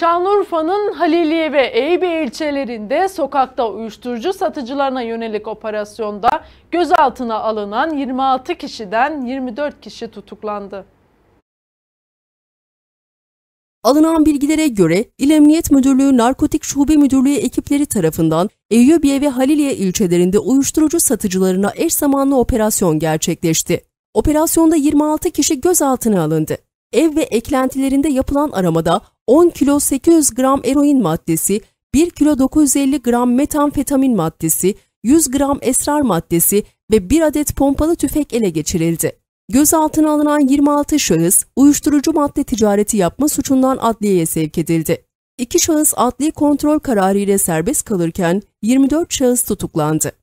Şanlıurfa'nın Haliliye ve Eyüp ilçelerinde sokakta uyuşturucu satıcılarına yönelik operasyonda gözaltına alınan 26 kişiden 24 kişi tutuklandı. Alınan bilgilere göre İl Emniyet Müdürlüğü Narkotik Şube Müdürlüğü ekipleri tarafından Eyyubiye ve Haliliye ilçelerinde uyuşturucu satıcılarına eş zamanlı operasyon gerçekleşti. Operasyonda 26 kişi gözaltına alındı. Ev ve eklentilerinde yapılan aramada 10 kilo 800 gram eroin maddesi, 1 kilo 950 gram metamfetamin maddesi, 100 gram esrar maddesi ve 1 adet pompalı tüfek ele geçirildi. Gözaltına alınan 26 şahıs uyuşturucu madde ticareti yapma suçundan adliyeye sevk edildi. İki şahıs adli kontrol kararı ile serbest kalırken 24 şahıs tutuklandı.